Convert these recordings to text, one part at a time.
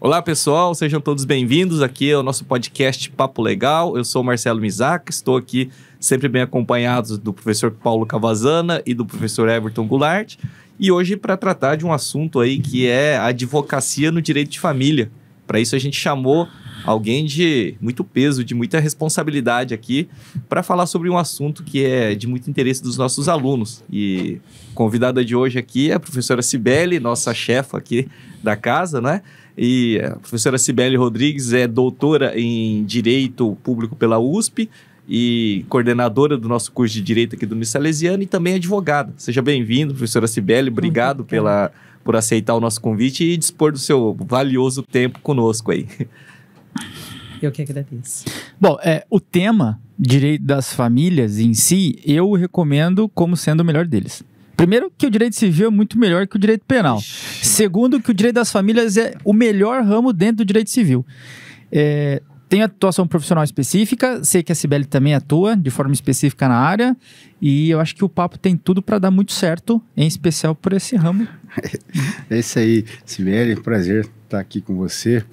Olá pessoal, sejam todos bem-vindos aqui ao nosso podcast Papo Legal. Eu sou o Marcelo Mizak, estou aqui sempre bem acompanhado do professor Paulo Cavazana e do professor Everton Goulart. E hoje para tratar de um assunto aí que é a advocacia no direito de família. Para isso a gente chamou alguém de muito peso, de muita responsabilidade aqui, para falar sobre um assunto que é de muito interesse dos nossos alunos. E convidada de hoje aqui é a professora Cibele, nossa chefa aqui da casa, né? E a professora Cibele Rodrigues é doutora em Direito Público pela USP, e coordenadora do nosso curso de Direito aqui do Missalesiano e também advogada. Seja bem-vindo, professora Cibele, obrigado pela, por aceitar o nosso convite e dispor do seu valioso tempo conosco aí. Eu que agradeço. Bom, é, o tema direito das famílias em si, eu recomendo como sendo o melhor deles. Primeiro, que o direito civil é muito melhor que o direito penal. Ixi. Segundo, que o direito das famílias é o melhor ramo dentro do direito civil. É, tem atuação profissional específica, sei que a Cibele também atua de forma específica na área, e eu acho que o papo tem tudo para dar muito certo, em especial por esse ramo. é isso aí, Cibele, prazer estar tá aqui com você.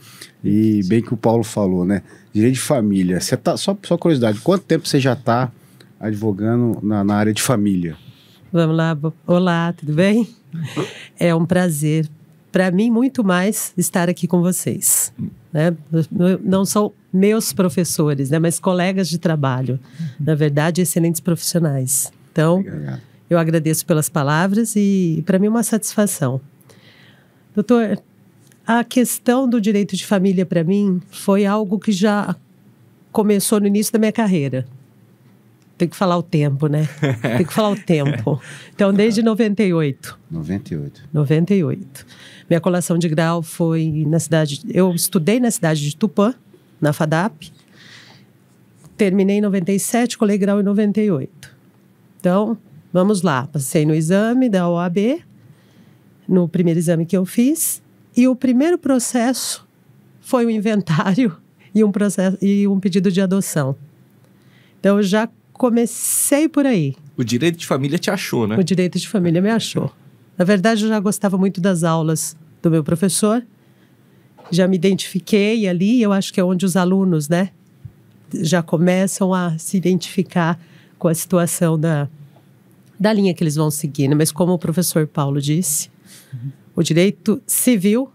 E bem que o Paulo falou, né? Direito de família. Você tá, só, só curiosidade, quanto tempo você já está advogando na, na área de família? Vamos lá. Olá, tudo bem? É um prazer. Para mim, muito mais estar aqui com vocês. Né? Não são meus professores, né? mas colegas de trabalho. Uhum. Na verdade, excelentes profissionais. Então, Obrigado. eu agradeço pelas palavras e, para mim, é uma satisfação. Doutor, a questão do direito de família para mim foi algo que já começou no início da minha carreira. Tem que falar o tempo, né? Tem que falar o tempo. Então, desde 98. 98. 98. Minha colação de grau foi na cidade. Eu estudei na cidade de Tupã, na FADAP. Terminei em 97, colei grau em 98. Então, vamos lá. Passei no exame da OAB, no primeiro exame que eu fiz. E o primeiro processo foi um inventário e um processo e um pedido de adoção. Então eu já comecei por aí. O direito de família te achou, né? O direito de família me achou. Na verdade, eu já gostava muito das aulas do meu professor. Já me identifiquei ali, eu acho que é onde os alunos, né, já começam a se identificar com a situação da da linha que eles vão seguindo. mas como o professor Paulo disse, uhum o direito civil.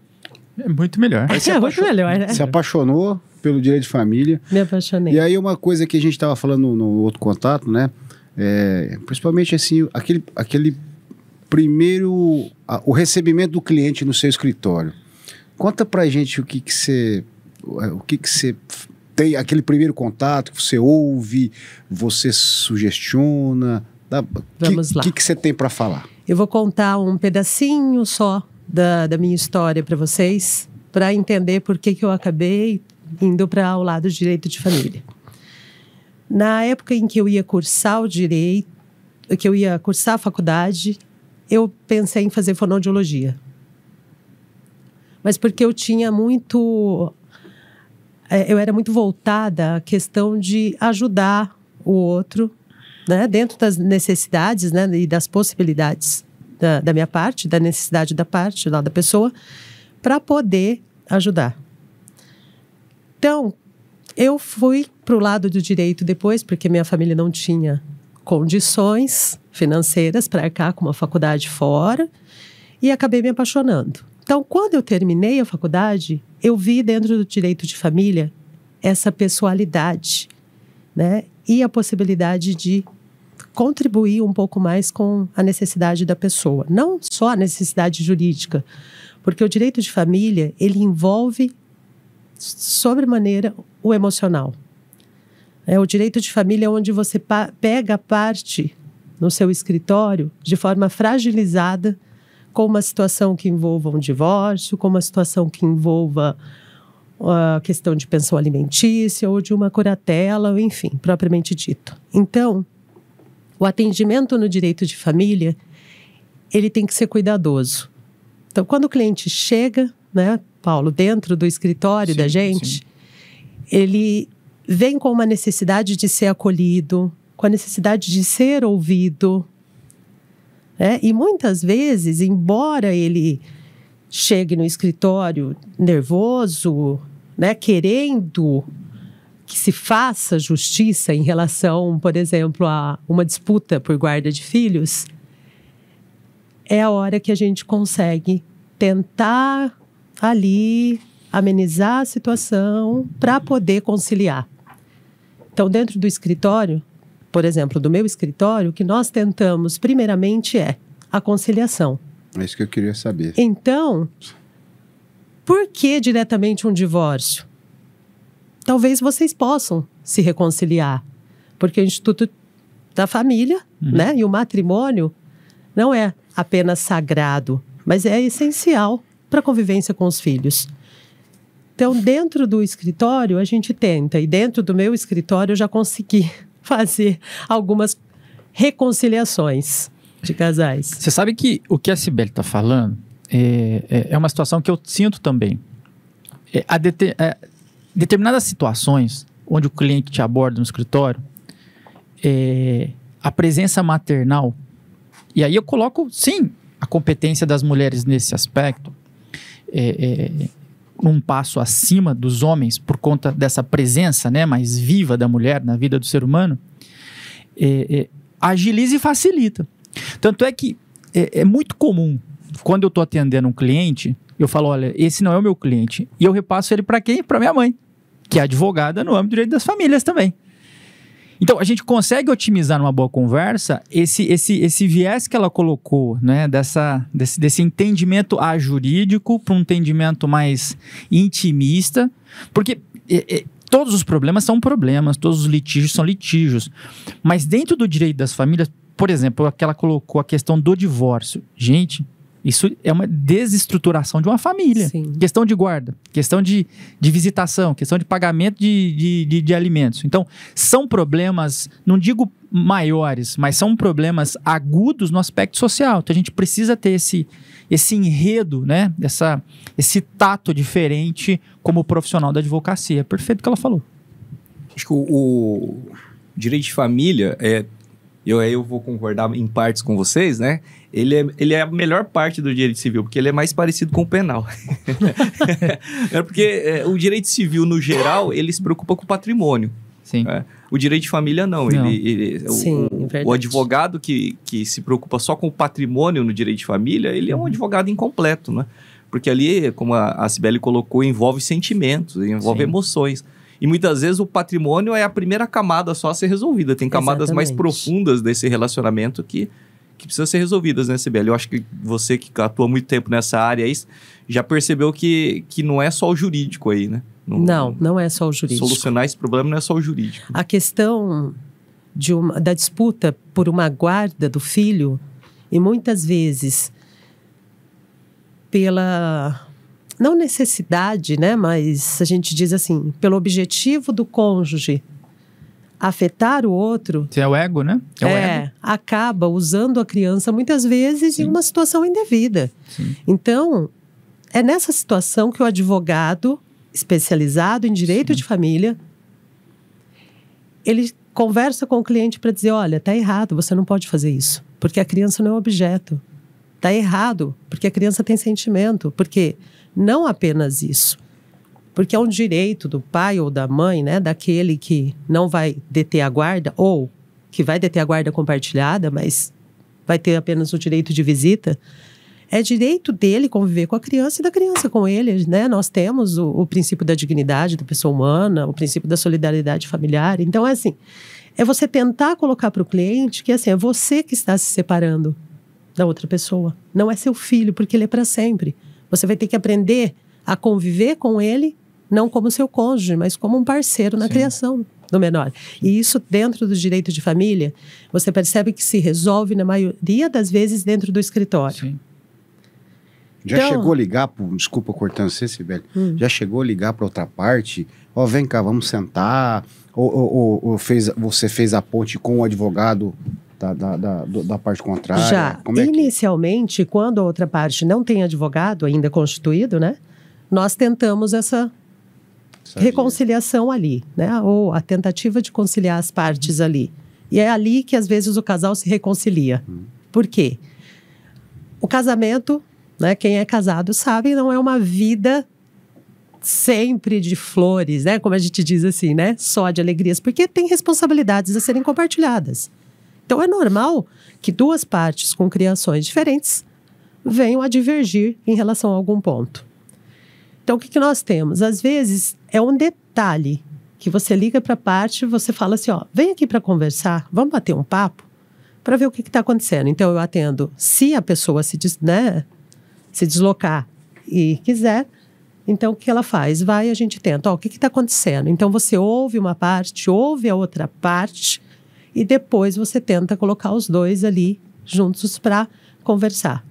É muito melhor. É, muito melhor, né? Se apaixonou pelo direito de família. Me apaixonei. E aí uma coisa que a gente estava falando no outro contato, né? É, principalmente assim, aquele, aquele primeiro, a, o recebimento do cliente no seu escritório. Conta pra gente o que que você, o que que você tem, aquele primeiro contato, que você ouve, você sugestiona, Vamos que, lá. O que que você tem para falar? Eu vou contar um pedacinho só da, da minha história para vocês, para entender por que, que eu acabei indo para o lado direito de família. Na época em que eu ia cursar o direito, que eu ia cursar a faculdade, eu pensei em fazer fonoaudiologia. Mas porque eu tinha muito. Eh, eu era muito voltada à questão de ajudar o outro né, dentro das necessidades né, e das possibilidades da, da, minha parte, da necessidade da parte lá da pessoa, para poder ajudar. Então, eu fui para o lado do direito depois, porque minha família não tinha condições financeiras para arcar com uma faculdade fora, e acabei me apaixonando. Então, quando eu terminei a faculdade, eu vi dentro do direito de família essa pessoalidade, né? E a possibilidade de contribuir um pouco mais com a necessidade da pessoa, não só a necessidade jurídica, porque o direito de família ele envolve sobremaneira o emocional. É o direito de família é onde você pega parte no seu escritório de forma fragilizada com uma situação que envolva um divórcio, com uma situação que envolva a ah, questão de pensão alimentícia ou de uma curatela, enfim, propriamente dito. Então, o atendimento no direito de família, ele tem que ser cuidadoso. Então, quando o cliente chega, né, Paulo, dentro do escritório sim, da gente, sim. ele vem com uma necessidade de ser acolhido, com a necessidade de ser ouvido. Né? E muitas vezes, embora ele chegue no escritório nervoso, né, querendo que se faça justiça em relação, por exemplo, a uma disputa por guarda de filhos, é a hora que a gente consegue tentar ali amenizar a situação para poder conciliar. Então, dentro do escritório, por exemplo, do meu escritório, o que nós tentamos primeiramente é a conciliação. É isso que eu queria saber. Então, por que diretamente um divórcio? talvez vocês possam se reconciliar. Porque o Instituto da Família uhum. né, e o matrimônio não é apenas sagrado, mas é essencial para a convivência com os filhos. Então, dentro do escritório, a gente tenta, e dentro do meu escritório, eu já consegui fazer algumas reconciliações de casais. Você sabe que o que a Sibeli está falando é, é, é, uma situação que eu sinto também. É, a, é, determinadas situações onde o cliente te aborda no escritório, é, a presença maternal, e aí eu coloco, sim, a competência das mulheres nesse aspecto, é, é, um passo acima dos homens por conta dessa presença né, mais viva da mulher na vida do ser humano, é, é, agiliza e facilita. Tanto é que é, é muito comum, quando eu estou atendendo um cliente, eu falo, olha, esse não é o meu cliente, e eu repasso ele para quem? Para minha mãe que é advogada no âmbito do direito das famílias também. Então, a gente consegue otimizar numa boa conversa esse, esse, esse viés que ela colocou, né? Dessa, desse, desse entendimento a jurídico para um entendimento mais intimista, porque todos os problemas são problemas, todos os litígios são litígios. Mas dentro do direito das famílias, por exemplo, que ela colocou a questão do divórcio. Gente, isso é uma desestruturação de uma família. Sim. Questão de guarda, questão de, de visitação, questão de pagamento de, de, de, de alimentos. Então, são problemas, não digo maiores, mas são problemas agudos no aspecto social. Então, a gente precisa ter esse, esse enredo, né? Essa, esse tato diferente como profissional da advocacia. Perfeito o que ela falou. Acho que o, o direito de família é eu aí eu vou concordar em partes com vocês, né? ele é, ele é a melhor parte do direito civil, porque ele é mais parecido com o penal. é porque é, o direito civil, no geral, ele se preocupa com o patrimônio. Sim. É. O direito de família, não. não. Ele, ele Sim, o, o, advogado que, que se preocupa só com o patrimônio no direito de família, ele é um uhum. advogado incompleto, né? Porque ali, como a, a Cibele colocou, envolve sentimentos, envolve Sim. emoções. E muitas vezes o patrimônio é a primeira camada só a ser resolvida. Tem camadas Exatamente. mais profundas desse relacionamento que que precisam ser resolvidas, né, CBL? Eu acho que você que atua muito tempo nessa área aí, já percebeu que, que não é só o jurídico aí, né? No, não, não é só o jurídico. Solucionar esse problema não é só o jurídico. A questão de uma, da disputa por uma guarda do filho, e muitas vezes pela não necessidade, né, mas a gente diz assim, pelo objetivo do cônjuge afetar o outro. Isso é o ego, né? É, o é ego. acaba usando a criança muitas vezes Sim. em uma situação indevida. Sim. Então, é nessa situação que o advogado especializado em direito Sim. de família ele conversa com o cliente para dizer: olha, tá errado, você não pode fazer isso, porque a criança não é um objeto. Tá errado, porque a criança tem sentimento, porque não apenas isso. Porque é um direito do pai ou da mãe, né, daquele que não vai deter a guarda ou que vai deter a guarda compartilhada, mas vai ter apenas o direito de visita. É direito dele conviver com a criança e da criança com ele, né? Nós temos o, o princípio da dignidade da pessoa humana, o princípio da solidariedade familiar. Então, é assim, é você tentar colocar para o cliente que, assim, é você que está se separando da outra pessoa. Não é seu filho, porque ele é para sempre. Você vai ter que aprender a conviver com ele não como seu cônjuge, mas como um parceiro na Sim. criação do menor. E isso dentro do direito de família, você percebe que se resolve na maioria das vezes dentro do escritório. Sim. Já então, chegou a ligar, pro, desculpa cortando você, Sibeli, hum. já chegou a ligar para outra parte? Ó, oh, vem cá, vamos sentar. Ou, ou, ou, fez, você fez a ponte com o advogado da, da, da, da parte contrária? Já. É Inicialmente, que... quando a outra parte não tem advogado ainda constituído, né? Nós tentamos essa Sabia. reconciliação ali, né? Ou a tentativa de conciliar as partes ali. E é ali que às vezes o casal se reconcilia. Hum. Por quê? O casamento, né? Quem é casado sabe, não é uma vida sempre de flores, né? Como a gente diz assim, né? Só de alegrias, porque tem responsabilidades a serem compartilhadas. Então é normal que duas partes com criações diferentes venham a divergir em relação a algum ponto. Então, o que, que nós temos? Às vezes, é um detalhe que você liga para a parte você fala assim: ó, vem aqui para conversar, vamos bater um papo para ver o que está acontecendo. Então, eu atendo se a pessoa se, des, né, se deslocar e quiser. Então, o que ela faz? Vai, a gente tenta. Ó, o que está acontecendo? Então, você ouve uma parte, ouve a outra parte, e depois você tenta colocar os dois ali juntos para conversar.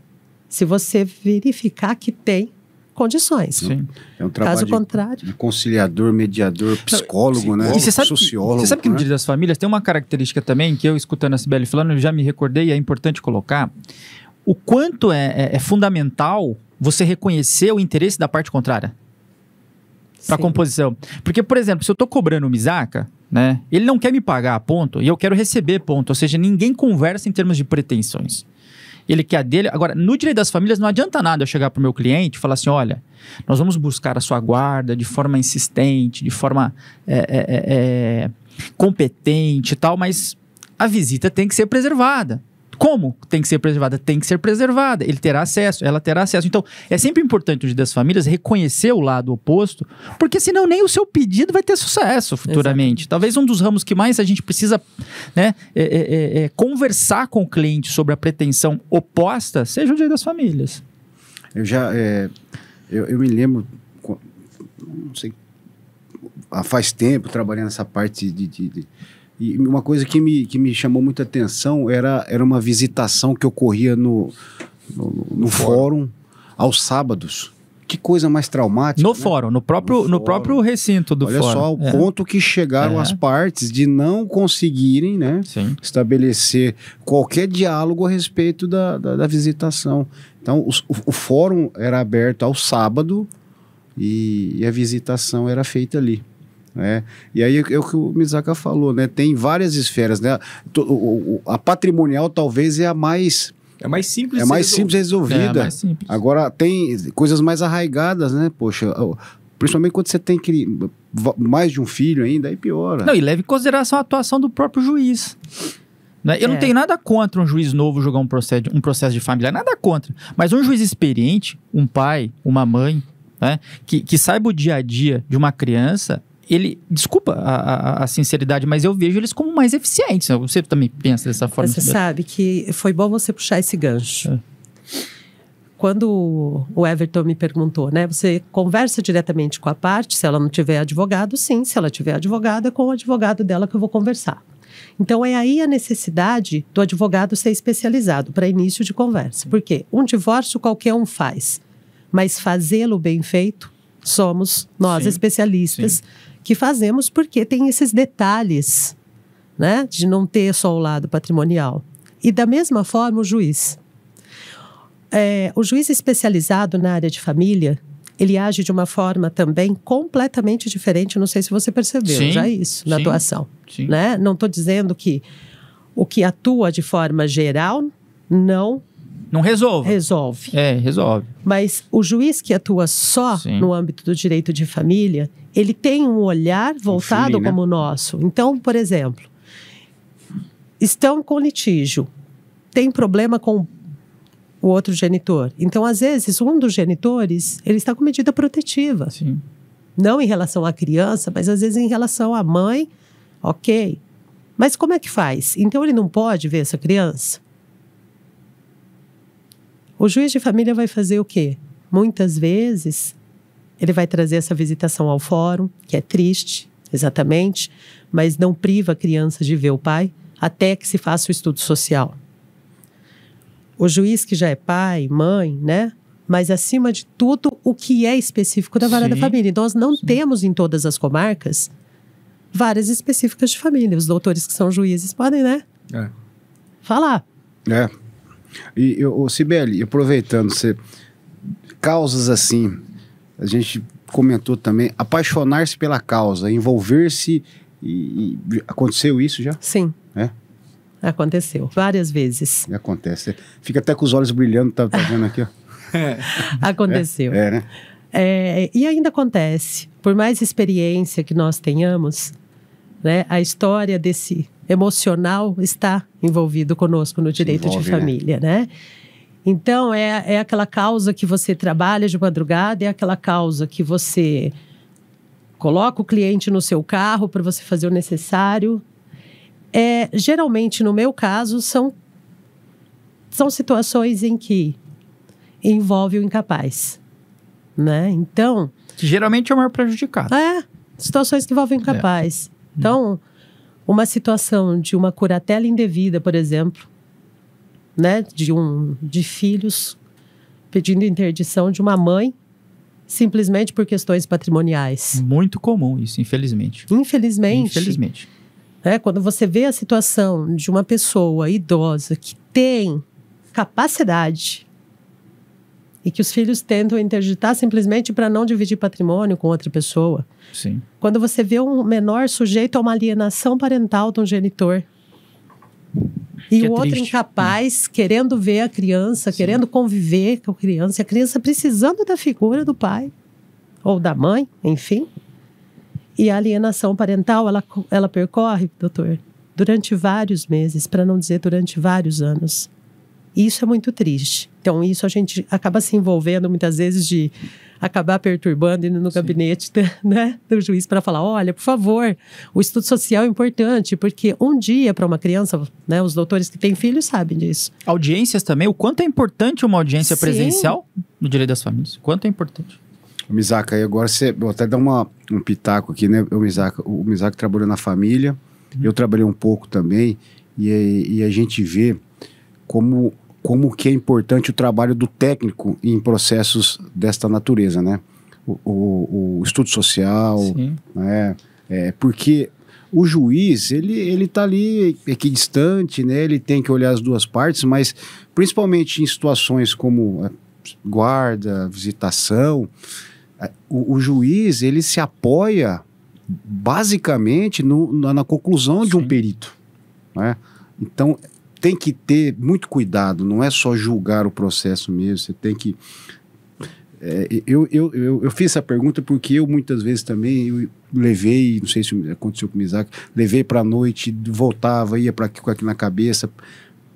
Se você verificar que tem, condições. Sim. É um trabalho Caso de, contrário. De conciliador, mediador, psicólogo, Não, né? sabe, Sociólogo. Você sabe que no né? Dia das Famílias tem uma característica também que eu, escutando a Sibeli falando, eu já me recordei e é importante colocar. O quanto é, é, é fundamental você reconhecer o interesse da parte contrária para composição. Porque, por exemplo, se eu estou cobrando o Misaka, né? Ele não quer me pagar ponto e eu quero receber ponto. Ou seja, ninguém conversa em termos de pretensões ele quer a dele. Agora, no direito das famílias, não adianta nada eu chegar para o meu cliente e falar assim: olha, nós vamos buscar a sua guarda de forma insistente, de forma é, é, é, competente e tal, mas a visita tem que ser preservada. Como tem que ser preservada? Tem que ser preservada. Ele terá acesso, ela terá acesso. Então, é sempre importante o das famílias reconhecer o lado oposto, porque senão nem o seu pedido vai ter sucesso futuramente. Talvez um dos ramos que mais a gente precisa né, é, é, é, conversar com o cliente sobre a pretensão oposta seja o dia das famílias. Eu já. Eu, eu me lembro, não sei, faz tempo trabalhando nessa parte de, de, de e uma coisa que me, que me chamou muita atenção era, era uma visitação que ocorria no, no, no fórum. fórum aos sábados. Que coisa mais traumática. No né? fórum, no próprio, no, fórum. no, próprio recinto do Olha fórum. Olha só o é. ponto que chegaram é. as partes de não conseguirem né, Sim. estabelecer qualquer diálogo a respeito da, da, da visitação. Então, o, o, fórum era aberto ao sábado e, e a visitação era feita ali. Né? E aí é o que o Mizaka falou, né? Tem várias esferas, né? A patrimonial talvez é a mais é mais simples. É mais simples resolvida. É mais simples. Agora tem coisas mais arraigadas, né? Poxa, principalmente quando você tem que mais de um filho ainda, aí piora. Não, e leve em consideração a atuação do próprio juiz. Né? Eu é. não tenho nada contra um juiz novo jogar um processo, um processo de família, nada contra. Mas um juiz experiente, um pai, uma mãe, né? que, que saiba o dia a dia de uma criança, ele, desculpa a, a, a, sinceridade, mas eu vejo eles como mais eficientes. Você também pensa dessa forma? Você sabe que foi bom você puxar esse gancho. É. Quando o Everton me perguntou, né? Você conversa diretamente com a parte, se ela não tiver advogado, sim. Se ela tiver advogado, é com o advogado dela que eu vou conversar. Então é aí a necessidade do advogado ser especializado para início de conversa. Porque um divórcio qualquer um faz, mas fazê-lo bem feito somos nós sim, especialistas sim que fazemos porque tem esses detalhes, né? De não ter só o lado patrimonial. E da mesma forma, o juiz. É, o juiz especializado na área de família, ele age de uma forma também completamente diferente. Não sei se você percebeu sim, já isso na sim, atuação. Sim. Né? Não estou dizendo que o que atua de forma geral não não resolve. Resolve. É, resolve. Mas o juiz que atua só Sim. no âmbito do direito de família, ele tem um olhar voltado né? como né? o nosso. Então, por exemplo, estão com litígio, tem problema com o outro genitor. Então, às vezes, um dos genitores, ele está com medida protetiva. Sim. Não em relação à criança, mas às vezes em relação à mãe, ok. Mas como é que faz? Então, ele não pode ver essa criança? O juiz de família vai fazer o quê? Muitas vezes ele vai trazer essa visitação ao fórum, que é triste, exatamente, mas não priva a criança de ver o pai até que se faça o estudo social. O juiz que já é pai, mãe, né? Mas acima de tudo, o que é específico da vara Sim. da família. Nós não Sim. temos em todas as comarcas várias específicas de família. Os doutores que são juízes podem, né? É. Falar. É. E, o Sibeli, aproveitando, você causas assim, a gente comentou também, apaixonar-se pela causa, envolver-se e, e, aconteceu isso já? Sim. É? Aconteceu várias vezes. E acontece. Fica até com os olhos brilhando, tá, tá vendo aqui? Ó. É. aconteceu. É, é né? É, e ainda acontece. Por mais experiência que nós tenhamos, né? A história desse emocional está envolvido conosco no direito envolve, de né? família, né? né? Então, é, é aquela causa que você trabalha de madrugada, é aquela causa que você coloca o cliente no seu carro para você fazer o necessário. É, geralmente, no meu caso, são, são situações em que envolve o incapaz, né? Então... geralmente é o maior prejudicado. É, situações que envolvem o é. incapaz. É. Então, uma situação de uma curatela indevida, por exemplo, né, de um de filhos pedindo interdição de uma mãe simplesmente por questões patrimoniais. Muito comum isso, infelizmente. Infelizmente. Infelizmente. Né, quando você vê a situação de uma pessoa idosa que tem capacidade e que os filhos tentam interditar simplesmente para não dividir patrimônio com outra pessoa. Sim. Quando você vê um menor sujeito a uma alienação parental de um genitor e o é outro triste, incapaz, hum. querendo ver a criança, Sim. querendo conviver com a criança, a criança precisando da figura do pai ou da mãe, enfim. E a alienação parental, ela, ela percorre, doutor, durante vários meses, para não dizer durante vários anos isso é muito triste. Então, isso a gente acaba se envolvendo muitas vezes de acabar perturbando indo no Sim. gabinete né, do juiz para falar: olha, por favor, o estudo social é importante, porque um dia para uma criança, né, os doutores que têm filhos sabem disso. Audiências também, o quanto é importante uma audiência Sim. presencial no direito das famílias? O quanto é importante? Misaka e agora você. Vou até dar uma, um pitaco aqui, né, o Misaka O Misaka trabalhou na família, uhum. eu trabalhei um pouco também, e, e a gente vê como como que é importante o trabalho do técnico em processos desta natureza, né? O, o, o estudo social, Sim. né? É, porque o juiz, ele, ele tá ali equidistante, né? Ele tem que olhar as duas partes, mas principalmente em situações como guarda, visitação, o, o juiz, ele se apoia basicamente no, na, na, conclusão Sim. de um perito, né? Então, tem que ter muito cuidado, não é só julgar o processo mesmo, você tem que. É, eu, eu, eu, eu, fiz essa pergunta porque eu muitas vezes também eu levei, não sei se aconteceu com o Isaac, levei para a noite, voltava, ia para aqui com aqui na cabeça,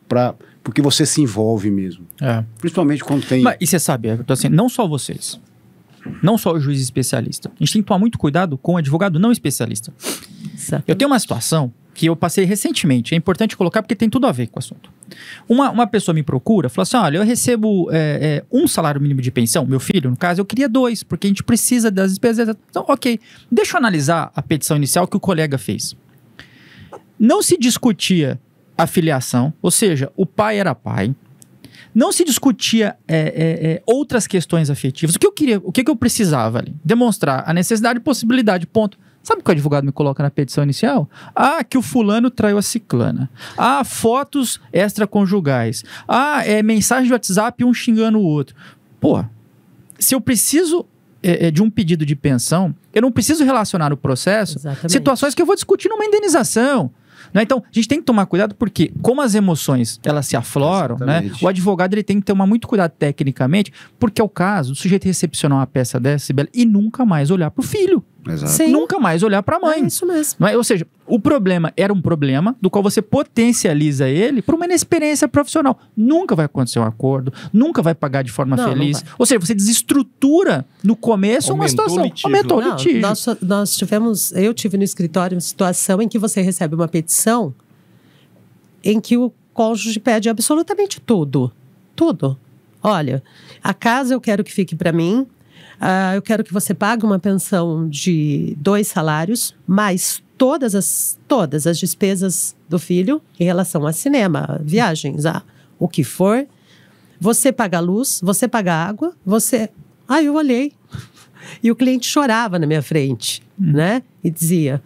pra, porque você se envolve mesmo. É. Principalmente quando tem. Mas, e você sabe, Everton, assim, não só vocês, não só o juiz especialista. A gente tem que tomar muito cuidado com o advogado não especialista. Eu tenho uma situação que eu passei recentemente. É importante colocar porque tem tudo a ver com o assunto. Uma, uma pessoa me procura, fala assim: olha, eu recebo é, é, um salário mínimo de pensão, meu filho, no caso, eu queria dois, porque a gente precisa das despesas. Então, ok, deixa eu analisar a petição inicial que o colega fez. Não se discutia a filiação, ou seja, o pai era pai. Não se discutia é, é, é, outras questões afetivas. O que eu queria, o que, que eu precisava ali? Demonstrar a necessidade e possibilidade, ponto. Sabe o que o advogado me coloca na petição inicial? Ah, que o fulano traiu a ciclana. Ah, fotos extraconjugais. Ah, é mensagem de WhatsApp um xingando o outro. Pô, se eu preciso é, é, de um pedido de pensão, eu não preciso relacionar o processo Exatamente. situações que eu vou discutir numa indenização. Né? Então, a gente tem que tomar cuidado porque, como as emoções elas se afloram, né? o advogado ele tem que tomar muito cuidado tecnicamente, porque é o caso do sujeito recepcionar uma peça dessa, e nunca mais olhar para o filho. Exato. Sim. Nunca mais olhar para a mãe. É isso mesmo. É? Ou seja, o problema era um problema do qual você potencializa ele para uma inexperiência profissional. Nunca vai acontecer um acordo, nunca vai pagar de forma não, feliz. Não Ou seja, você desestrutura no começo Aumentou uma situação. Litígio. Aumentou o litígio. Nós, nós tivemos, eu tive no escritório uma situação em que você recebe uma petição em que o cônjuge pede absolutamente tudo. Tudo. Olha, a casa eu quero que fique para mim, ah, eu quero que você pague uma pensão de dois salários, mais todas as, todas as despesas do filho em relação a cinema, viagens, a o que for. Você paga a luz, você paga a água, você. Aí eu olhei. E o cliente chorava na minha frente, hum. né? E dizia: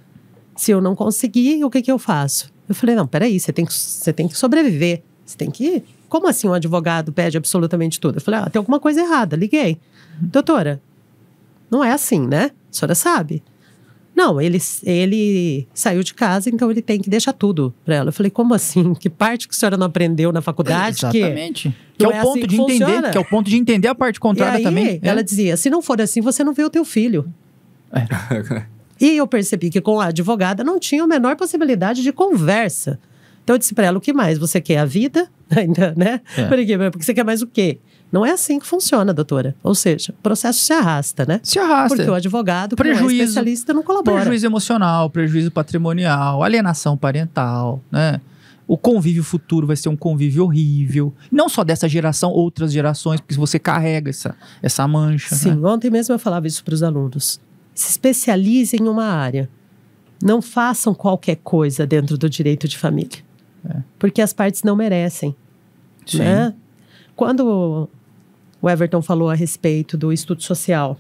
se eu não conseguir, o que, que eu faço? Eu falei: não, peraí, você tem que, você tem que sobreviver. Você tem que. Ir. Como assim um advogado pede absolutamente tudo? Eu falei: ah, tem alguma coisa errada. Liguei. Doutora, não é assim, né? A senhora sabe. Não, ele, ele saiu de casa, então ele tem que deixar tudo para ela. Eu falei, como assim? Que parte que a senhora não aprendeu na faculdade? É, exatamente. Que, que é, é o ponto assim de entender, que é o ponto de entender a parte contrária e aí, também. Né? Ela é. dizia: se não for assim, você não vê o teu filho. É. e eu percebi que com a advogada não tinha a menor possibilidade de conversa. Então eu disse para ela: o que mais você quer? A vida? ainda, né? É. Por quê? Porque você quer mais o quê? Não é assim que funciona, doutora. Ou seja, o processo se arrasta, né? Se arrasta. Porque o advogado, prejuízo, é especialista, não colabora. Prejuízo emocional, prejuízo patrimonial, alienação parental, né? O convívio futuro vai ser um convívio horrível. Não só dessa geração, outras gerações, porque você carrega essa, essa mancha. Né? Sim, né? ontem mesmo eu falava isso para os alunos. Se especialize em uma área. Não façam qualquer coisa dentro do direito de família. É. Porque as partes não merecem. Sim. Né? Quando o Everton falou a respeito do estudo social,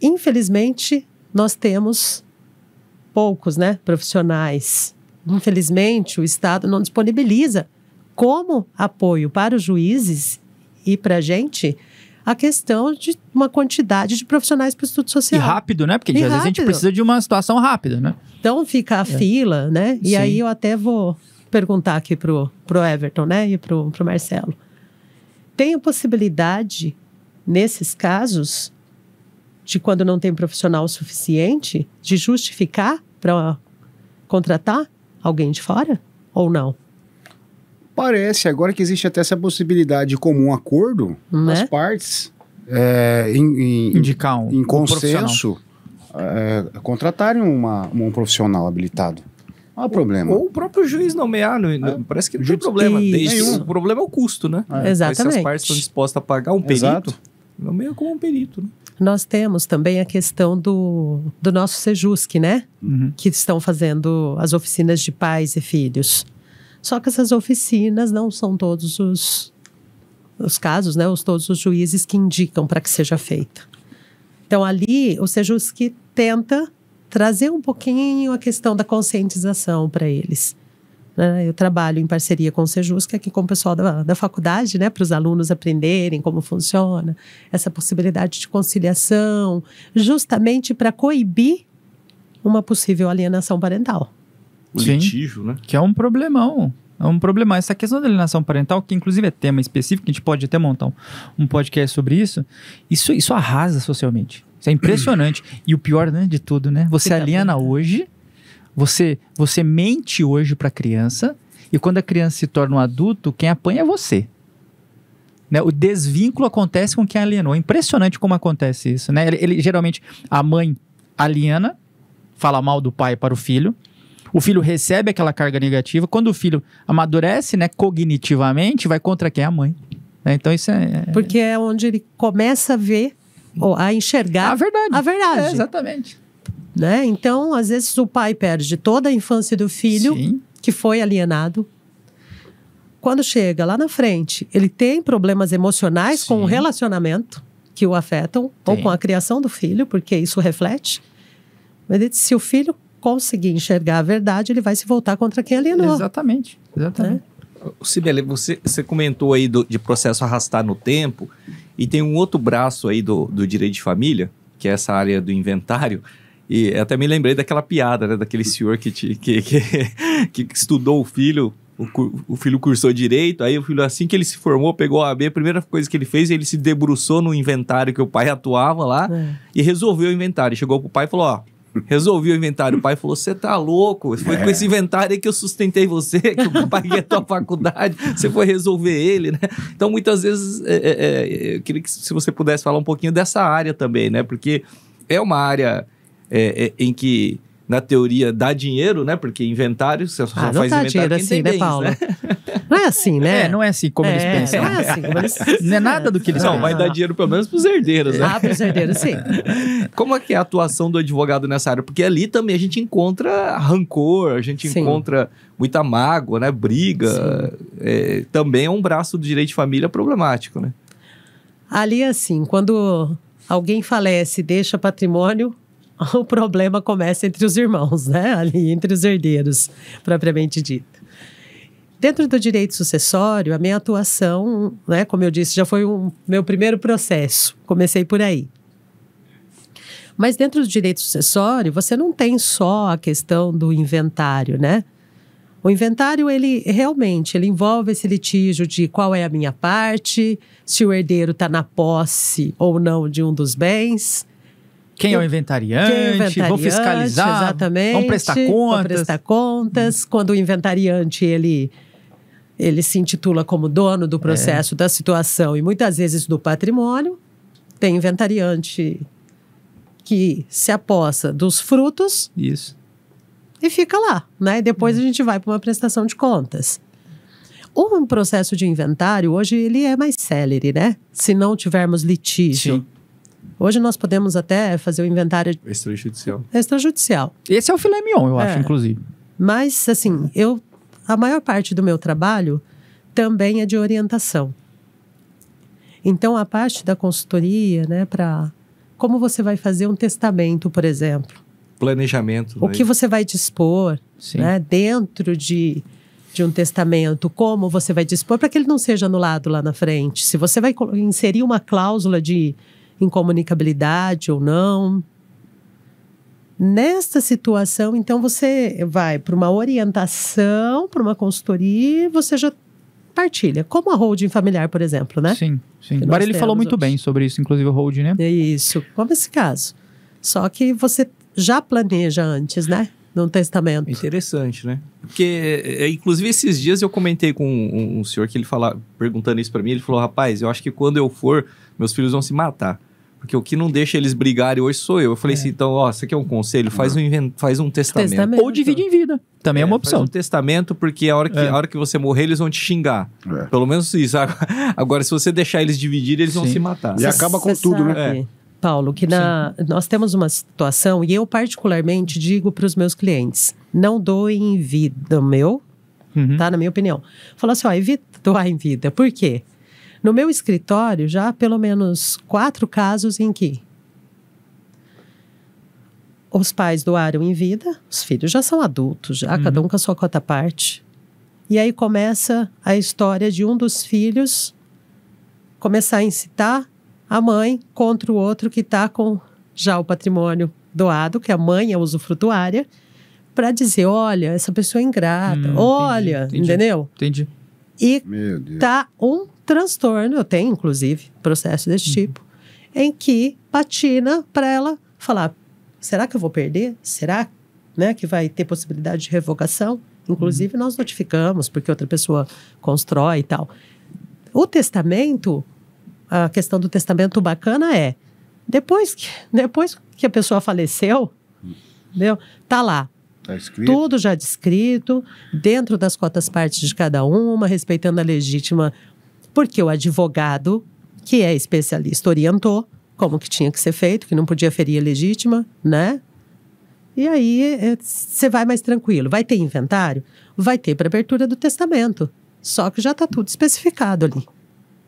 infelizmente nós temos poucos né, profissionais. Infelizmente, o Estado não disponibiliza como apoio para os juízes e para a gente a questão de uma quantidade de profissionais para o estudo social. E rápido, né? Porque e às rápido. vezes a gente precisa de uma situação rápida, né? Então fica a é. fila, né? E Sim. aí eu até vou perguntar aqui pro, pro Everton, né? E pro, pro Marcelo. Tem a possibilidade, nesses casos, de quando não tem profissional suficiente, de justificar para contratar alguém de fora ou não? parece, agora que existe até essa possibilidade de comum acordo, né? as partes é, em, em, indicar um, em consenso um é, contratarem uma, um profissional habilitado. Não há problema. Ou, ou o próprio juiz nomear, não é. parece que não tem problema. nenhum o problema é o custo, né? É. Exatamente. Mas se as partes estão dispostas a pagar um perito, Exato. nomeia como um perito. Né? Nós temos também a questão do, do nosso Sejusque, né? Uhum. Que estão fazendo as oficinas de pais e filhos. Só que essas oficinas não são todos os, os casos, né? Os, todos os juízes que indicam para que seja feita. Então, ali, o que tenta trazer um pouquinho a questão da conscientização para eles. Né? Eu trabalho em parceria com o Sejusc, aqui com o pessoal da, da faculdade, né? para os alunos aprenderem como funciona, essa possibilidade de conciliação, justamente para coibir uma possível alienação parental o Sim, litígio, né? Que é um problemão. É um problema. Essa questão da alienação parental, que inclusive é tema específico, a gente pode até montar um, podcast sobre isso, isso, isso arrasa socialmente. Isso é impressionante. e o pior né, de tudo, né? Você Fica aliena bem. hoje, você, você mente hoje para a criança, e quando a criança se torna um adulto, quem apanha é você. Né, o desvínculo acontece com quem alienou. É impressionante como acontece isso. Né? Ele, ele, geralmente, a mãe aliena, fala mal do pai para o filho, o filho recebe aquela carga negativa. Quando o filho amadurece, né, cognitivamente, vai contra quem? A mãe. Né? Então isso é, é, Porque é onde ele começa a ver, ou a enxergar a verdade. A verdade. É, exatamente. Né? Então, às vezes, o pai perde toda a infância do filho, Sim. que foi alienado. Quando chega lá na frente, ele tem problemas emocionais Sim. com o relacionamento que o afetam, Sim. ou com a criação do filho, porque isso reflete. Mas se o filho conseguir enxergar a verdade, ele vai se voltar contra quem alienou. Exatamente, exatamente. É? Sibeli, você, você comentou aí do, de processo arrastar no tempo, e tem um outro braço aí do, do direito de família, que é essa área do inventário, e até me lembrei daquela piada, né? Daquele senhor que, te, que, que, que, estudou o filho, o, o, filho cursou direito, aí o filho, assim que ele se formou, pegou a AB, a primeira coisa que ele fez, ele se debruçou no inventário que o pai atuava lá é. e resolveu o inventário. Chegou pro pai e falou: ó, Resolvi o inventário. O pai falou: Você tá louco? Foi é. com esse inventário aí que eu sustentei você, que eu paguei a tua faculdade, você foi resolver ele, né? Então, muitas vezes, é, é, é, eu queria que se você pudesse falar um pouquinho dessa área também, né? Porque é uma área é, é, em que na teoria, dá dinheiro, né? Porque inventário, você só ah, faz não dinheiro assim, né, Paulo? Né? Não é assim, né? É, não é assim como é, eles pensam. Não é assim como eles Não é nada do que eles Não, pensam. vai dar dinheiro pelo menos os herdeiros, né? Ah, os herdeiros, sim. Como é que é a atuação do advogado nessa área? Porque ali também a gente encontra rancor, a gente sim. encontra muita mágoa, né? Briga. É, também é um braço do direito de família problemático, né? Ali, assim, quando alguém falece, deixa patrimônio, o problema começa entre os irmãos, né? Ali, entre os herdeiros, propriamente dito. Dentro do direito sucessório, a minha atuação, né, como eu disse, já foi um meu primeiro processo. Comecei por aí. Mas dentro do direito sucessório, você não tem só a questão do inventário, né? O inventário, ele realmente, ele envolve esse litígio de qual é a minha parte, se o herdeiro está na posse ou não de um dos bens, é Quem é o inventariante, Quem é o inventariante vão fiscalizar, exatamente, vão prestar contas. Vão prestar contas. Hum. Quando o inventariante, ele ele se intitula como dono do é. processo, é. da situação e muitas vezes do patrimônio. Tem inventariante que se aposta dos frutos. Isso. E fica lá, né? E depois hum. a gente vai para uma prestação de contas. Um processo de inventário, hoje, ele é mais célere, né? Se não tivermos litígio. Sim. Hoje nós podemos até fazer o inventário. Extrajudicial. Extrajudicial. Esse é o filé mignon, eu acho, é. inclusive. Mas, assim, eu. A maior parte do meu trabalho também é de orientação. Então, a parte da consultoria, né, para como você vai fazer um testamento, por exemplo. Planejamento. O né? que você vai dispor né, dentro de, de um testamento, como você vai dispor para que ele não seja anulado lá na frente. Se você vai inserir uma cláusula de incomunicabilidade ou não. Nesta situação, então você vai para uma orientação, para uma consultoria, você já partilha. Como a holding familiar, por exemplo, né? Sim, sim. agora ele falou muito hoje. bem sobre isso, inclusive o holding, né? É isso, como esse caso. Só que você já planeja antes, né? Num testamento. Interessante, né? Porque, é, é, inclusive, esses dias eu comentei com um, um senhor que ele falava, perguntando isso para mim, ele falou, rapaz, eu acho que quando eu for, meus filhos vão se matar. Porque o que não deixa eles brigarem hoje sou eu. Eu falei é. assim, então, ó, você quer um conselho? Faz um, faz um testamento. testamento. Ou divide em vida. Também é, é uma opção. Faz um testamento, porque a hora que, é. a hora que você morrer, eles vão te xingar. É. Pelo menos isso. Agora, se você deixar eles dividirem, eles Sim. vão se matar. E acaba com você tudo, né? sabe, né? Paulo, que na, nós temos uma situação, e eu particularmente digo para os meus clientes, não doem em vida, meu, uhum. tá? Na minha opinião. Fala assim, ó, evita doar em vida. Por quê? No meu escritório, já há pelo menos quatro casos em que os pais doaram em vida, os filhos já são adultos, já uhum. cada um com a sua cota parte. E aí começa a história de um dos filhos começar a incitar a mãe contra o outro que está com já o patrimônio doado, que a mãe é usufrutuária, para dizer, olha, essa pessoa é ingrata, hum, olha, entendi, entendeu? Entendi. E tá um transtorno, eu tenho inclusive processo desse uhum. tipo, em que patina para ela falar: será que eu vou perder? Será né, que vai ter possibilidade de revogação? Inclusive, uhum. nós notificamos, porque outra pessoa constrói e tal. O testamento, a questão do testamento bacana é: depois que, depois que a pessoa faleceu, uhum. entendeu? Tá lá. Tá Tudo já descrito, dentro das cotas partes de cada uma, respeitando a legítima porque o advogado, que é especialista, orientou como que tinha que ser feito, que não podia ferir legítima, né? E aí é, você vai mais tranquilo. Vai ter inventário? Vai ter para abertura do testamento. Só que já está tudo especificado ali.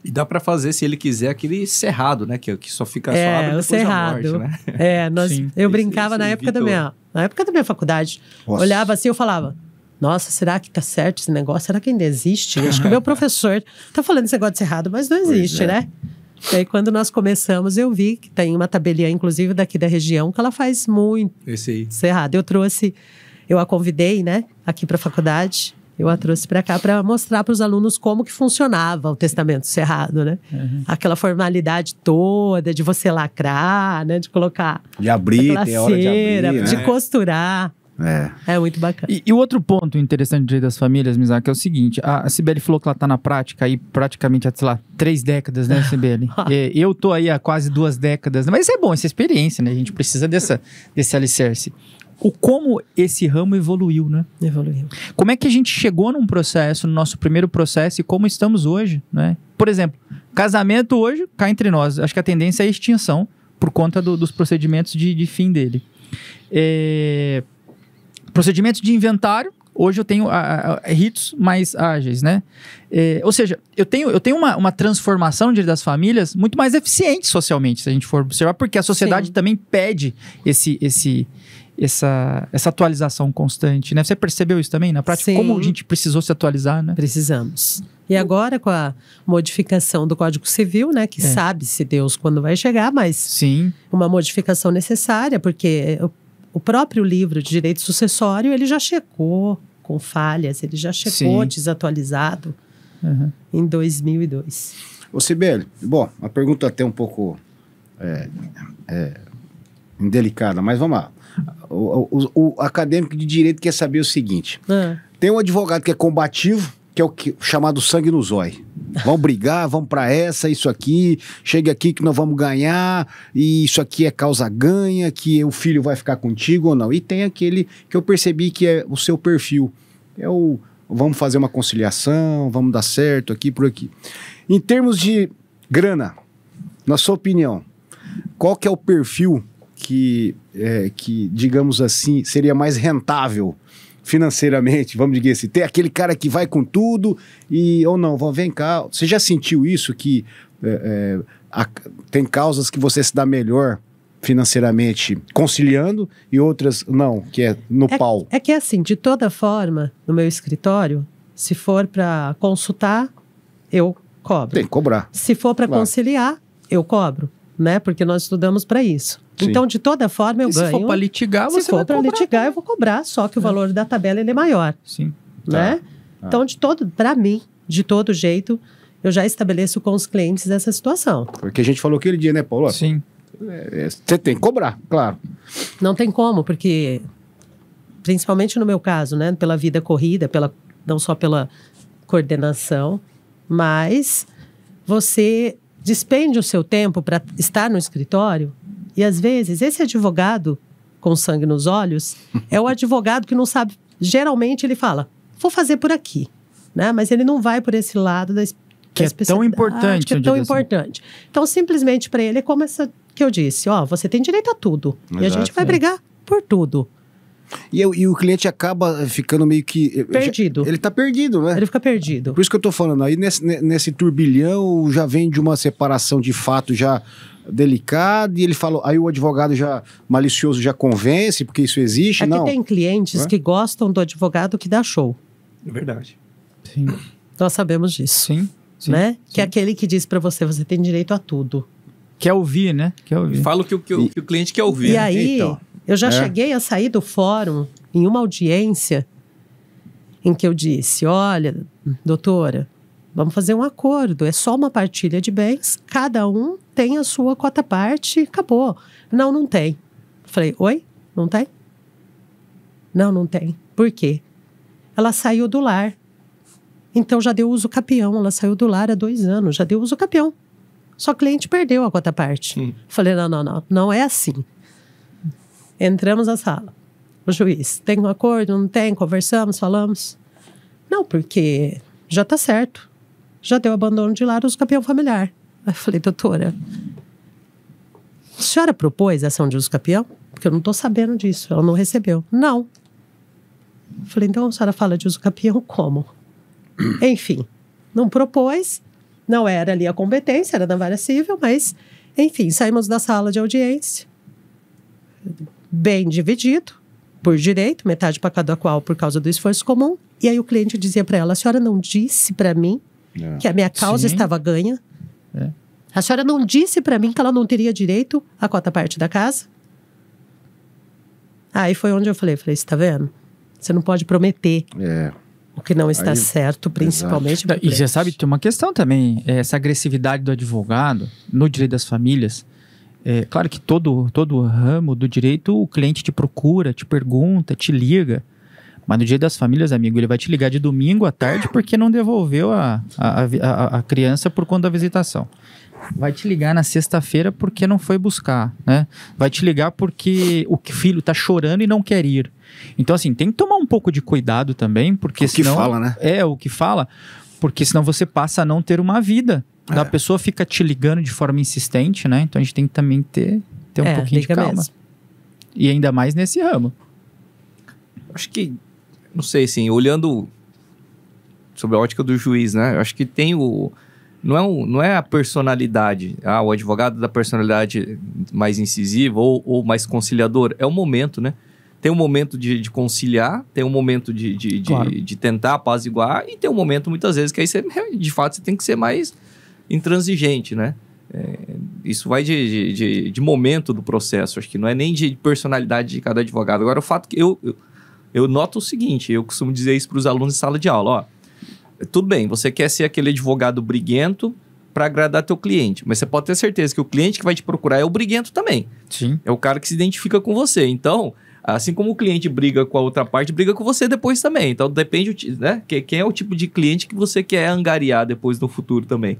E dá para fazer, se ele quiser, aquele cerrado, né? Que, que só fica é, só abre depois cerrado. da morte, né? É, nós, Sim, eu brincava isso, na época, da minha, na época da minha faculdade. Nossa. Olhava assim, eu falava, nossa, será que tá certo esse negócio? Será que ainda existe? Acho que o meu professor tá falando esse negócio errado, mas não existe, é. né? E aí, quando nós começamos, eu vi que tem uma tabeliã, inclusive daqui da região, que ela faz muito Esse aí. errado. Eu trouxe, eu a convidei, né, aqui para a faculdade. Eu a trouxe para cá para mostrar para os alunos como que funcionava o testamento cerrado, né? Uhum. Aquela formalidade toda de você lacrar, né? De colocar. De abrir, tem hora de abrir. De né? costurar. É. é muito bacana. E, e outro ponto interessante do das Famílias, Mizak, é o seguinte: a, Sibeli Cibele falou que ela está na prática aí praticamente há, sei lá, três décadas, né, Cibele? eu tô aí há quase duas décadas, mas é bom essa é experiência, né? A gente precisa dessa, desse alicerce. O como esse ramo evoluiu, né? Evoluiu. Como é que a gente chegou num processo, no nosso primeiro processo, e como estamos hoje, né? Por exemplo, casamento hoje, cá entre nós, acho que a tendência é a extinção por conta do, dos procedimentos de, de fim dele. É Procedimentos de inventário, hoje eu tenho a, a, ritos mais ágeis, né? É, ou seja, eu tenho, eu tenho uma, uma transformação de, das famílias muito mais eficiente socialmente, se a gente for observar, porque a sociedade Sim. também pede esse, esse, essa, essa atualização constante, né? Você percebeu isso também na prática? Sim. Como a gente precisou se atualizar, né? Precisamos. E agora com a modificação do Código Civil, né, que é. sabe se Deus quando vai chegar, mas Sim. uma modificação necessária, porque o próprio livro de direito sucessório, ele já checou com falhas, ele já checou Sim. desatualizado uhum. em 2002. Ô Sibeli, bom, uma pergunta até um pouco é, é, indelicada, mas vamos lá. O, o, o, acadêmico de direito quer saber o seguinte: uhum. tem um advogado que é combativo, que é o que, chamado sangue no zóio. Vamos brigar, vamos para essa, isso aqui, chega aqui que nós vamos ganhar, e isso aqui é causa ganha, que o filho vai ficar contigo ou não. E tem aquele que eu percebi que é o seu perfil. É o vamos fazer uma conciliação, vamos dar certo aqui por aqui. Em termos de grana, na sua opinião, qual que é o perfil que, é, que digamos assim, seria mais rentável financeiramente, vamos dizer assim, tem aquele cara que vai com tudo e ou não, vem cá. Você já sentiu isso que é, é, a, tem causas que você se dá melhor financeiramente conciliando e outras não, que é no é, pau? É que é assim, de toda forma, no meu escritório, se for para consultar, eu cobro. Tem que cobrar. Se for para claro. conciliar, eu cobro né? Porque nós estudamos para isso. Sim. Então, de toda forma, eu e ganho. Se for para litigar, se você Se for para litigar, também. eu vou cobrar, só que o é. valor da tabela ele é maior. Sim. Né? Tá. Tá. Então, de todo, para mim, de todo jeito, eu já estabeleço com os clientes essa situação. Porque a gente falou aquele dia, né, Paulo? Sim. É, é, você tem que cobrar, claro. Não tem como, porque principalmente no meu caso, né, pela vida corrida, pela não só pela coordenação, mas você despende o seu tempo para estar no escritório e às vezes esse advogado com sangue nos olhos é o advogado que não sabe. Geralmente ele fala, vou fazer por aqui, né? Mas ele não vai por esse lado da que é tão importante. Que é tão assim. importante. Assim. Então simplesmente para ele é como essa que eu disse, ó, você tem direito a tudo Exato, e a gente vai é. brigar por tudo. E, e, o cliente acaba ficando meio que. Eh, perdido. Já, ele tá perdido, né? Ele fica perdido. Por isso que eu tô falando, aí nesse, nesse turbilhão já vem de uma separação de fato já delicada, e ele falou. Aí o advogado já malicioso já convence, porque isso existe. É não. tem clientes é? que gostam do advogado que dá show. É verdade. Sim. Nós sabemos disso. Sim. sim né? Sim. Que é aquele que diz para você: você tem direito a tudo. Quer ouvir, né? Quer ouvir. Fala o que, o, o, que o cliente quer ouvir. E né? aí. Então eu já é. cheguei a sair do fórum em uma audiência em que eu disse: olha, doutora, vamos fazer um acordo, é só uma partilha de bens, cada um tem a sua cota parte, acabou. Não, não tem. Falei: oi? Não tem? Não, não tem. Por quê? Ela saiu do lar. Então já deu uso capião. Ela saiu do lar há dois anos, já deu uso capião. Só cliente perdeu a cota parte. Hum. Falei: não, não, não, não é assim. Entramos na sala. O juiz, tem um acordo? Não tem? Conversamos, falamos? Não, porque já está certo. Já deu abandono de lado uso campeão familiar. Aí eu falei, doutora, a senhora propôs a ação de uso campeão? Porque eu não estou sabendo disso, ela não recebeu. Não. Eu falei, então a senhora fala de uso campeão como? Enfim, não propôs, não era ali a competência, era da vara civil, mas, enfim, saímos da sala de audiência bem dividido, por direito, metade para cada qual por causa do esforço comum. E aí o cliente dizia para ela: a senhora não disse para mim é. que a minha causa Sim. estava ganha? É. A senhora não disse para mim que ela não teria direito à cota parte da casa? Aí foi onde eu falei: falei, você está vendo? Você não pode prometer. É. O que não está aí, certo, principalmente. E você sabe, tem uma questão também, é, essa agressividade do advogado no direito das famílias é, claro que todo, todo ramo do direito, o cliente te procura, te pergunta, te liga. Mas no dia das famílias, amigo, ele vai te ligar de domingo à tarde porque não devolveu a, a, a, a criança por conta da visitação. Vai te ligar na sexta-feira porque não foi buscar, né? Vai te ligar porque o filho tá chorando e não quer ir. Então, assim, tem que tomar um pouco de cuidado também, porque o senão... O que fala, né? É, o que fala, porque senão você passa a não ter uma vida. É. Da pessoa fica te ligando de forma insistente, né? Então a gente tem que também ter, ter um é, pouquinho de calma. Mesmo. E ainda mais nesse ramo. Acho que, não sei, assim, olhando sobre a ótica do juiz, né? Acho que tem o. Não é, um, não é a personalidade, ah, o advogado da personalidade mais incisiva ou, ou mais conciliador. É o momento, né? tem um momento de, de, conciliar, tem um momento de, de, claro. de, de tentar apaziguar e tem um momento, muitas vezes, que aí você, de fato, você tem que ser mais intransigente, né? É, isso vai de, de, de, momento do processo, acho que não é nem de personalidade de cada advogado. Agora, o fato que eu, eu, eu noto o seguinte, eu costumo dizer isso para os alunos em sala de aula, ó, tudo bem, você quer ser aquele advogado briguento para agradar teu cliente, mas você pode ter certeza que o cliente que vai te procurar é o briguento também. Sim. É o cara que se identifica com você. Então, assim como o cliente briga com a outra parte, briga com você depois também. Então, depende, né? Quem é o tipo de cliente que você quer angariar depois no futuro também.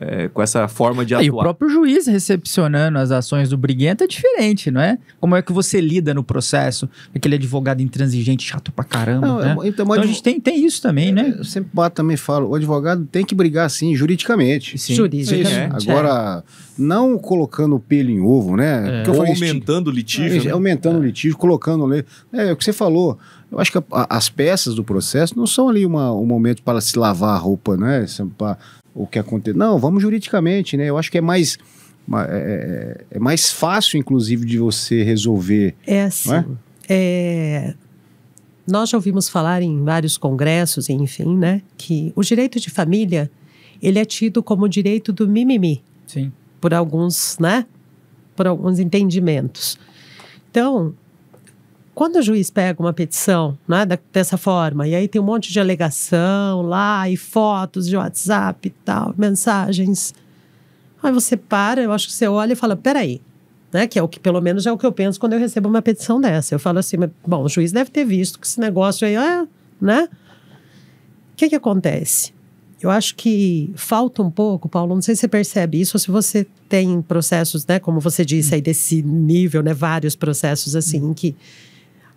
É, com essa forma de atuar. Ah, e o próprio juiz recepcionando as ações do briguento é diferente, não é? Como é que você lida no processo? Aquele advogado intransigente, chato pra caramba, não, é né? Então, então a gente tem, tem isso também, é, né? Eu sempre bato também falo, o advogado tem que brigar, assim juridicamente. Sim. Juridicamente. É, é. Agora, não colocando o pelo em ovo, né? Ou aumentando o litígio. Né? Aumentando o litígio, colocando... É, o que você falou, eu acho que a, as peças do processo não são ali uma, um momento para se lavar a roupa, né? o que aconteceu. Não, vamos juridicamente, né? Eu acho que é mais é, é, é mais fácil, inclusive, de você resolver. É, é? assim. É? É... nós já ouvimos falar em vários congressos, enfim, né, que o direito de família ele é tido como direito do mimimi. Sim. Por alguns, né? Por alguns entendimentos. Então, quando o juiz pega uma petição né, dessa forma, e aí tem um monte de alegação lá, e fotos de WhatsApp e tal, mensagens. Aí você para, eu acho que você olha e fala: peraí, né, que é o que pelo menos é o que eu penso quando eu recebo uma petição dessa. Eu falo assim, mas, bom, o juiz deve ter visto que esse negócio aí é, né? O que que acontece? Eu acho que falta um pouco, Paulo, não sei se você percebe isso ou se você tem processos, né, como você disse aí desse nível, né, vários processos assim hum. que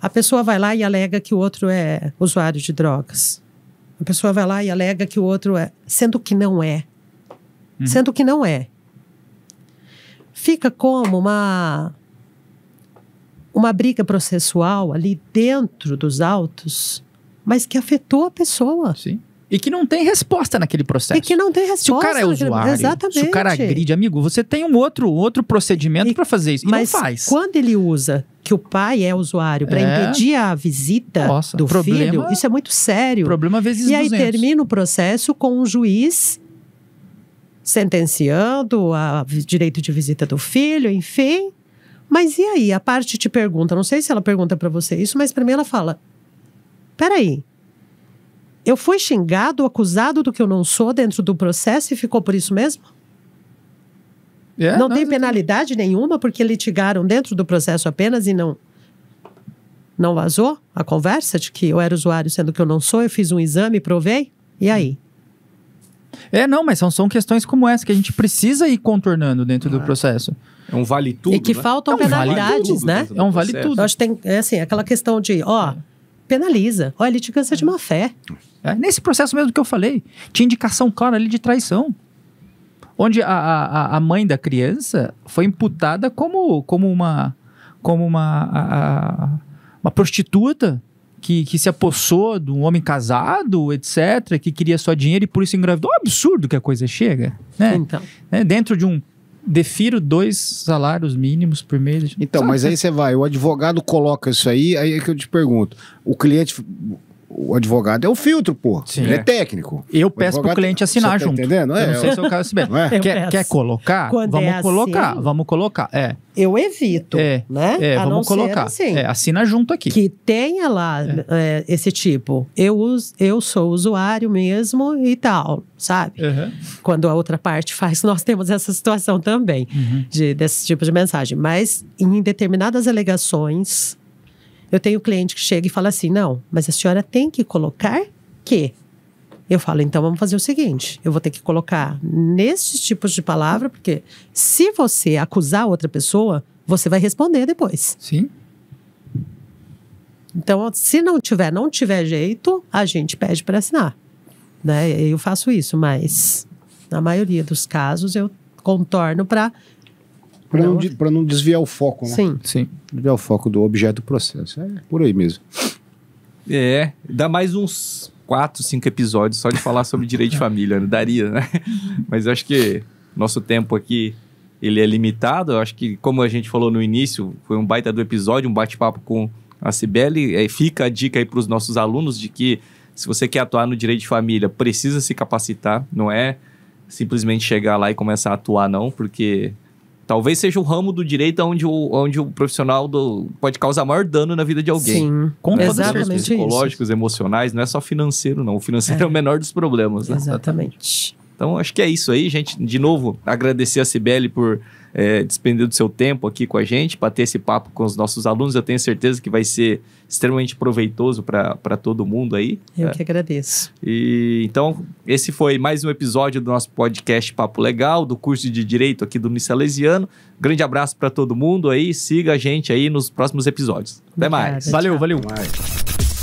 a pessoa vai lá e alega que o outro é usuário de drogas. A pessoa vai lá e alega que o outro é, sendo que não é. Uhum. Sendo que não é. Fica como uma uma briga processual ali dentro dos autos, mas que afetou a pessoa. Sim. E que não tem resposta naquele processo. E que não tem resposta. Se o cara é usuário, exatamente. se o cara agride, amigo, você tem um outro, outro procedimento para fazer isso. E mas não faz. quando ele usa que o pai é usuário para é. impedir a visita Nossa, do problema, filho, isso é muito sério. Problema vezes E 200. aí termina o processo com um juiz sentenciando o direito de visita do filho, enfim. Mas e aí? A parte te pergunta, não sei se ela pergunta para você isso, mas para mim ela fala: peraí, aí eu fui xingado, acusado do que eu não sou dentro do processo e ficou por isso mesmo? É, não, não tem penalidade não. nenhuma porque litigaram dentro do processo apenas e não não vazou a conversa de que eu era usuário sendo que eu não sou, eu fiz um exame, provei. E aí? É, não, mas são, são questões como essa que a gente precisa ir contornando dentro do ah. processo. É um vale tudo. E que né? faltam é um penalidades, vale né? É um vale processo. tudo. Eu acho que tem, é assim, aquela questão de, ó, é. penaliza. Olha, litigância é. de má fé. É, nesse processo mesmo que eu falei, tinha indicação clara ali de traição. Onde a, a, a mãe da criança foi imputada como, como uma como uma, a, uma prostituta que, que se apossou de um homem casado, etc., que queria só dinheiro e por isso engravidou. É um absurdo que a coisa chega. Né? Então. Né? Dentro de um defiro dois salários mínimos por mês. Então, Sabe mas que... aí você vai, o advogado coloca isso aí, aí é que eu te pergunto. O cliente o advogado é o filtro, pô. Sim, ele é. é técnico. Eu peço para o cliente tá assinar tá junto. Entendendo? É, não sei é. se o caso bem. É? Quer, quer, colocar? Quando vamos é assim, colocar, assim, vamos colocar. É. Eu evito, é, né? É, vamos colocar. Assim, é, assina junto aqui. Que tenha lá é. esse tipo. Eu, uso, eu sou usuário mesmo e tal, sabe? Uhum. Quando a outra parte faz, nós temos essa situação também uhum. de, desse tipo de mensagem. Mas em determinadas alegações eu tenho cliente que chega e fala assim: não, mas a senhora tem que colocar que. Eu falo, então vamos fazer o seguinte: eu vou ter que colocar nesses tipos de palavra, porque se você acusar outra pessoa, você vai responder depois. Sim. Então, se não tiver, não tiver jeito, a gente pede para assinar. Né? Eu faço isso, mas na maioria dos casos eu contorno para para não, não, não desviar o foco, né? Sim. Sim. Desviar o foco do objeto do processo. É por aí mesmo. É, dá mais uns quatro, cinco episódios só de falar sobre direito de família, né? daria, né? Mas acho que nosso tempo aqui ele é limitado. Eu acho que, como a gente falou no início, foi um baita do episódio, um bate-papo com a Cibele. É, fica a dica aí para os nossos alunos de que se você quer atuar no direito de família, precisa se capacitar, não é simplesmente chegar lá e começar a atuar, não, porque Talvez seja o ramo do direito onde o, onde o profissional do, pode causar maior dano na vida de alguém. Sim, né? com né? exatamente psicológicos, emocionais, não é só financeiro, não. O financeiro é, é o menor dos problemas, né? Exatamente. Então, acho que é isso aí, gente. De novo, agradecer a Cibele por é, do seu tempo aqui com a gente para ter esse papo com os nossos alunos. Eu tenho certeza que vai ser extremamente proveitoso para todo mundo aí. Eu é. que agradeço. E então, esse foi mais um episódio do nosso podcast Papo Legal, do curso de Direito aqui do Missalesiano. Grande abraço para todo mundo aí. Siga a gente aí nos próximos episódios. Até Obrigada, mais. Valeu, tchau. valeu.